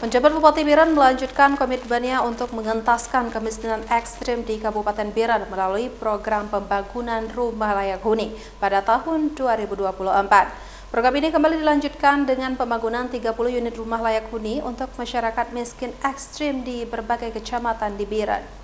Penjabat Bupati Biren melanjutkan komitmennya untuk mengentaskan kemiskinan ekstrim di Kabupaten Biren melalui program pembangunan rumah layak huni pada tahun 2024. Program ini kembali dilanjutkan dengan pembangunan 30 unit rumah layak huni untuk masyarakat miskin ekstrim di berbagai kecamatan di Biren.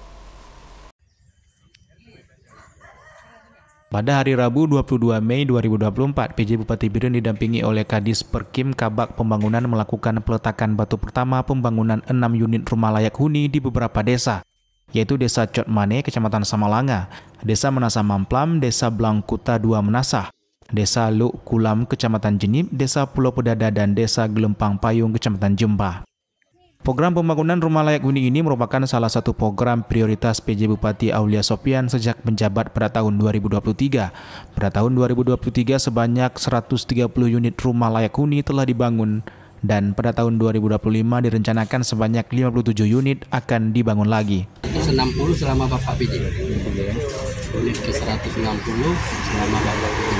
Pada hari Rabu 22 Mei 2024, PJ Bupati Biru didampingi oleh Kadis Perkim Kabak Pembangunan melakukan peletakan batu pertama pembangunan 6 unit rumah layak huni di beberapa desa, yaitu Desa Cotmane, Kecamatan Samalanga, Desa Menasa Mamplam, Desa Blangkuta 2 Menasa, Desa Luk Kulam, Kecamatan Jenip, Desa Pulau Pedada, dan Desa Gelempang Payung, Kecamatan Jemba. Program pembangunan rumah layak huni ini merupakan salah satu program prioritas PJ Bupati Aulia Sopian sejak menjabat pada tahun 2023. Pada tahun 2023 sebanyak 130 unit rumah layak huni telah dibangun dan pada tahun 2025 direncanakan sebanyak 57 unit akan dibangun lagi. 60 selama Bapak PJ. Unit ke 160 selama Bapak PJ.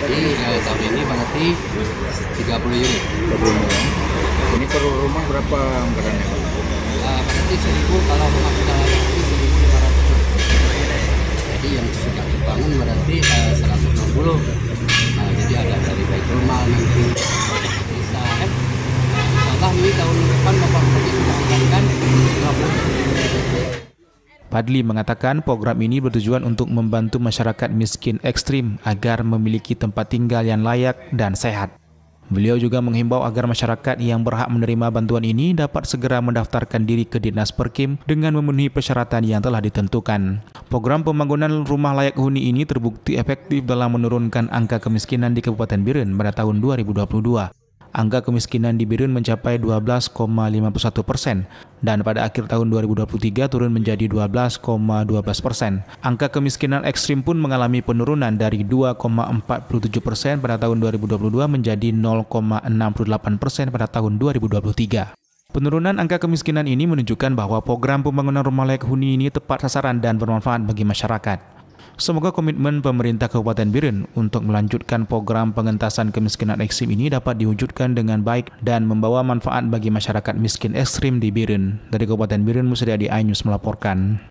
Jadi eh, tahun ini berarti 30 unit. 30 unit berapa anggarannya? Uh, berarti seribu kalau rumah kita layak seribu lima ratus jadi yang sudah dibangun berarti eh, uh, 160 nah jadi ada dari baik rumah nanti bisa eh, insyaallah ini tahun depan Bapak Bupati sudah akan 20 mengatakan program ini bertujuan untuk membantu masyarakat miskin ekstrim agar memiliki tempat tinggal yang layak dan sehat. Beliau juga menghimbau agar masyarakat yang berhak menerima bantuan ini dapat segera mendaftarkan diri ke Dinas Perkim dengan memenuhi persyaratan yang telah ditentukan. Program pembangunan rumah layak huni ini terbukti efektif dalam menurunkan angka kemiskinan di Kabupaten Biren pada tahun 2022. Angka kemiskinan di Birun mencapai 12,51 persen dan pada akhir tahun 2023 turun menjadi 12,12 persen. Angka kemiskinan ekstrim pun mengalami penurunan dari 2,47 persen pada tahun 2022 menjadi 0,68 persen pada tahun 2023. Penurunan angka kemiskinan ini menunjukkan bahwa program pembangunan rumah layak huni ini tepat sasaran dan bermanfaat bagi masyarakat. Semoga komitmen pemerintah Kabupaten Birin untuk melanjutkan program pengentasan kemiskinan ekstrim ini dapat diwujudkan dengan baik dan membawa manfaat bagi masyarakat miskin ekstrim di Birin, Dari Kabupaten Birin Musri Adi Ainus melaporkan.